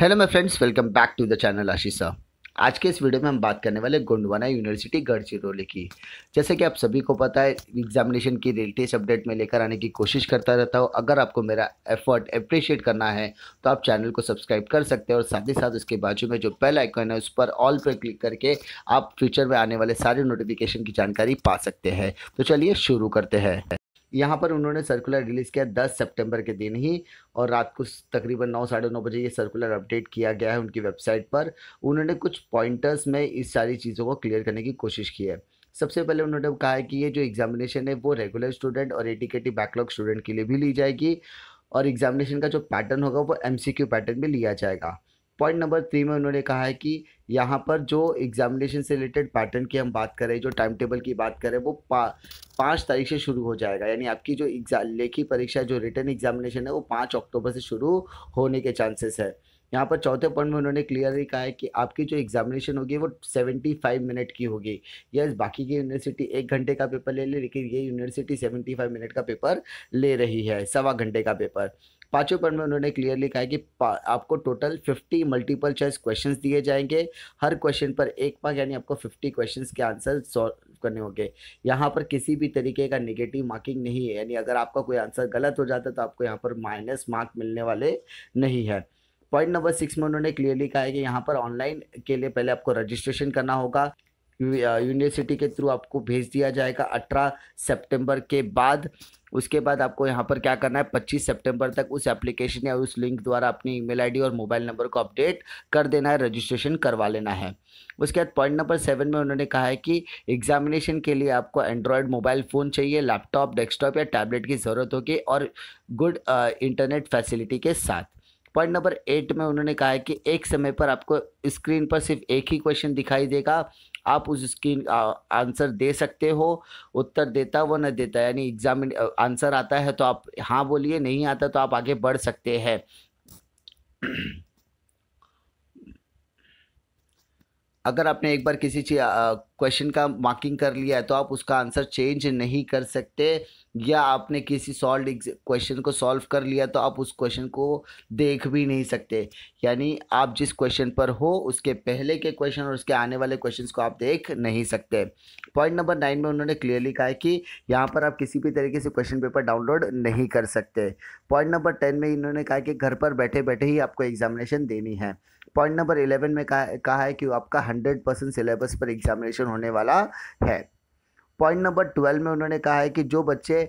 hello my friends welcome back to the channel Ashisha आज के इस वीडियो में हम बात करने वाले गोंडवाना यूनिवर्सिटी गढ़चिरौली की जैसे कि आप सभी को पता है एग्जामिनेशन की लेटेस्ट अपडेट में लेकर आने की कोशिश करता रहता हूँ अगर आपको मेरा एफर्ट अप्रिशिएट करना है तो आप चैनल को सब्सक्राइब कर सकते हैं और साथ ही साथ उसके बाजू में जो पहला आइकन है उस पर ऑल पर क्लिक करके आप फ्यूचर में आने वाले सारे नोटिफिकेशन की जानकारी पा सकते हैं तो चलिए शुरू करते हैं यहाँ पर उन्होंने सर्कुलर रिलीज़ किया दस सितंबर के दिन ही और रात को तकरीबन नौ साढ़े नौ बजे ये सर्कुलर अपडेट किया गया है उनकी वेबसाइट पर उन्होंने कुछ पॉइंटर्स में इस सारी चीज़ों को क्लियर करने की कोशिश की है सबसे पहले उन्होंने कहा है कि ये जो एग्जामिनेशन है वो रेगुलर स्टूडेंट और टी बैकलॉग स्टूडेंट के लिए भी ली जाएगी और एग्जामिनेशन का जो पैटर्न होगा वो एम पैटर्न भी लिया जाएगा पॉइंट नंबर थ्री में उन्होंने कहा है कि यहाँ पर जो एग्जामिनेशन से रिलेटेड पैटर्न की हम बात करें जो टाइम टेबल की बात करें वो पा पाँच तारीख से शुरू हो जाएगा यानी आपकी जो एग्जाम लेखी परीक्षा जो रिटर्न एग्जामिनेशन है वो पाँच अक्टूबर से शुरू होने के चांसेस है यहाँ पर चौथे पॉइंट में उन्होंने क्लियरली कहा है कि आपकी जो एग्जामिनेशन होगी वो सेवेंटी फाइव मिनट की होगी यस बाकी की यूनिवर्सिटी एक घंटे का पेपर ले ले लेकिन ये यूनिवर्सिटी सेवेंटी फाइव मिनट का पेपर ले रही है सवा घंटे का पेपर पाँचों पॉइंट में उन्होंने क्लियरली कहा कि आपको टोटल 50 मल्टीपल चॉइस क्वेश्चंस दिए जाएंगे हर क्वेश्चन पर एक मार्क यानी आपको 50 क्वेश्चंस के आंसर सॉल्व करने होंगे यहाँ पर किसी भी तरीके का नेगेटिव मार्किंग नहीं है यानी अगर आपका कोई आंसर गलत हो जाता है तो आपको यहाँ पर माइनस मार्क मिलने वाले नहीं है पॉइंट नंबर सिक्स में उन्होंने क्लियरली कहा है कि यहाँ पर ऑनलाइन के लिए पहले आपको रजिस्ट्रेशन करना होगा यूनिवर्सिटी uh, के थ्रू आपको भेज दिया जाएगा अठारह सितंबर के बाद उसके बाद आपको यहाँ पर क्या करना है 25 सितंबर तक उस एप्लीकेशन या उस लिंक द्वारा अपनी ईमेल आईडी और मोबाइल नंबर को अपडेट कर देना है रजिस्ट्रेशन करवा लेना है उसके बाद पॉइंट नंबर सेवन में उन्होंने कहा है कि एग्जामिनेशन के लिए आपको एंड्रॉयड मोबाइल फ़ोन चाहिए लैपटॉप डेस्कटॉप या टैबलेट की ज़रूरत होगी और गुड इंटरनेट फैसिलिटी के साथ पॉइंट नंबर एट में उन्होंने कहा है कि एक समय पर आपको स्क्रीन पर सिर्फ एक ही क्वेश्चन दिखाई देगा आप उस स्क्रीन आंसर दे सकते हो उत्तर देता वो न देता यानी एग्जाम आंसर आता है तो आप हाँ बोलिए नहीं आता तो आप आगे बढ़ सकते हैं अगर आपने एक बार किसी चीज क्वेश्चन का मार्किंग कर लिया है तो आप उसका आंसर चेंज नहीं कर सकते या आपने किसी सॉल्व क्वेश्चन को सॉल्व कर लिया तो आप उस क्वेश्चन को देख भी नहीं सकते यानी आप जिस क्वेश्चन पर हो उसके पहले के क्वेश्चन और उसके आने वाले क्वेश्चंस को आप देख नहीं सकते पॉइंट नंबर नाइन में उन्होंने क्लियरली कहा है कि यहाँ पर आप किसी भी तरीके से क्वेश्चन पेपर डाउनलोड नहीं कर सकते पॉइंट नंबर टेन में इन्होंने कहा कि घर पर बैठे बैठे ही आपको एग्जामिनेशन देनी है पॉइंट नंबर इलेवन में कहा है कि आपका हंड्रेड परसेंट सिलेबस पर एग्जामिनेशन क्वेश्चन होने वाला है पॉइंट नंबर ट्वेल्व में उन्होंने कहा है कि जो बच्चे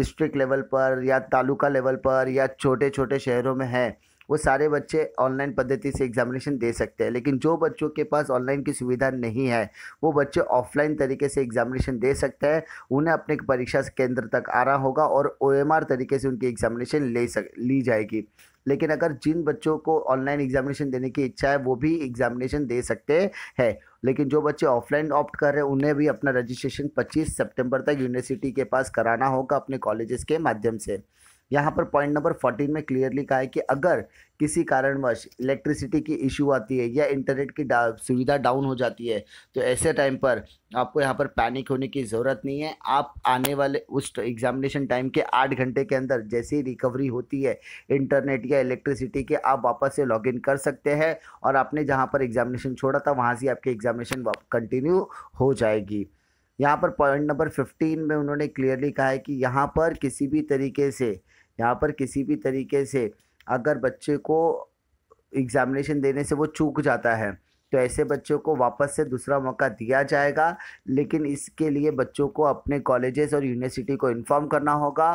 डिस्ट्रिक्ट लेवल पर या तालुका लेवल पर या छोटे छोटे शहरों में हैं वो सारे बच्चे ऑनलाइन पद्धति से एग्जामिनेशन दे सकते हैं लेकिन जो बच्चों के पास ऑनलाइन की सुविधा नहीं है वो बच्चे ऑफलाइन तरीके से एग्जामिनेशन दे सकते हैं उन्हें अपने परीक्षा केंद्र तक आना होगा और ओ तरीके से उनकी एग्जामिनेशन ले सक ली जाएगी लेकिन अगर जिन बच्चों को ऑनलाइन एग्जामिनेशन देने की इच्छा है वो भी एग्जामिनेशन दे सकते हैं लेकिन जो बच्चे ऑफलाइन ऑप्ट कर रहे हैं उन्हें भी अपना रजिस्ट्रेशन 25 सितंबर तक यूनिवर्सिटी के पास कराना होगा अपने कॉलेजेस के माध्यम से यहाँ पर पॉइंट नंबर फोर्टीन में क्लियरली कहा है कि अगर किसी कारणवश इलेक्ट्रिसिटी की इशू आती है या इंटरनेट की डा, सुविधा डाउन हो जाती है तो ऐसे टाइम पर आपको यहाँ पर पैनिक होने की ज़रूरत नहीं है आप आने वाले उस एग्जामिनेशन टाइम के आठ घंटे के अंदर जैसे ही रिकवरी होती है इंटरनेट या इलेक्ट्रिसिटी के आप वापस से लॉग इन कर सकते हैं और आपने जहाँ पर एग्जामिनेशन छोड़ा था वहाँ से आपकी एग्जामिनेशन कंटिन्यू हो जाएगी यहाँ पर पॉइंट नंबर फिफ्टीन में उन्होंने क्लियरली कहा है कि यहाँ पर किसी भी तरीके से यहाँ पर किसी भी तरीके से अगर बच्चे को एग्ज़ामिनेशन देने से वो चूक जाता है तो ऐसे बच्चों को वापस से दूसरा मौका दिया जाएगा लेकिन इसके लिए बच्चों को अपने कॉलेजेस और यूनिवर्सिटी को इन्फॉर्म करना होगा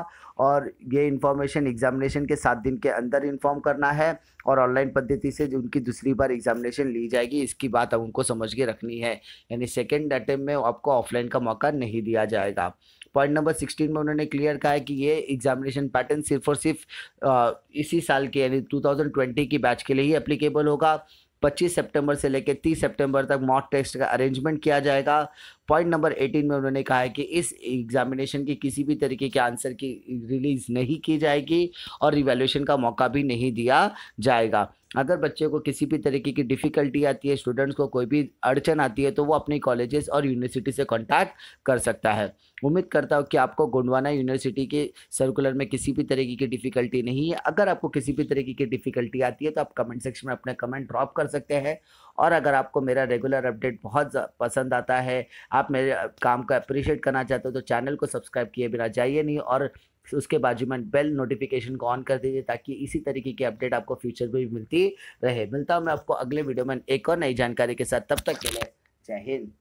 और ये इन्फॉर्मेशन एग्जामिनेशन के सात दिन के अंदर इन्फॉर्म करना है और ऑनलाइन पद्धति से उनकी दूसरी बार एग्जामिनेशन ली जाएगी इसकी बात अब उनको समझ के रखनी है यानी सेकेंड अटैम्प्ट में आपको ऑफलाइन का मौका नहीं दिया जाएगा पॉइंट नंबर सिक्सटीन में उन्होंने क्लियर कहा है कि ये एग्जामिनेशन पैटर्न सिर्फ और सिर्फ इसी साल के यानी टू थाउजेंड ट्वेंटी की बैच के लिए ही एप्लीकेबल होगा 25 सितंबर से लेकर 30 सितंबर तक मॉक टेस्ट का अरेंजमेंट किया जाएगा पॉइंट नंबर 18 में उन्होंने कहा है कि इस एग्जामिनेशन की किसी भी तरीके के आंसर की रिलीज़ नहीं की जाएगी और रिवेल्यूशन का मौका भी नहीं दिया जाएगा अगर बच्चे को किसी भी तरीके की डिफ़िकल्टी आती है स्टूडेंट्स को कोई भी अड़चन आती है तो वो अपने कॉलेजेस और यूनिवर्सिटी से कॉन्टैक्ट कर सकता है उम्मीद करता हूँ कि आपको गोंडवाना यूनिवर्सिटी के सर्कुलर में किसी भी तरीके की डिफ़िकल्टी नहीं है अगर आपको किसी भी तरीके की डिफ़िकल्टी आती है तो आप कमेंट सेक्शन में अपना कमेंट ड्रॉप कर सकते हैं और अगर आपको मेरा रेगुलर अपडेट बहुत पसंद आता है आप मेरे काम को अप्रिशिएट करना चाहते हो तो चैनल को सब्सक्राइब किए बिना जाइए नहीं और उसके बाजू में बेल नोटिफिकेशन को ऑन कर दीजिए ताकि इसी तरीके की अपडेट आपको फ्यूचर में भी मिलती रहे मिलता हूँ मैं आपको अगले वीडियो में एक और नई जानकारी के साथ तब तक के लिए जय हिंद